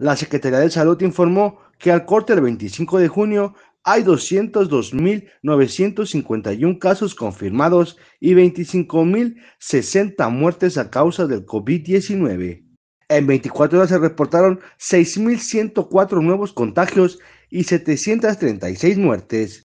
La Secretaría de Salud informó que al corte del 25 de junio hay 202.951 casos confirmados y 25.060 muertes a causa del COVID-19. En 24 horas se reportaron 6.104 nuevos contagios y 736 muertes.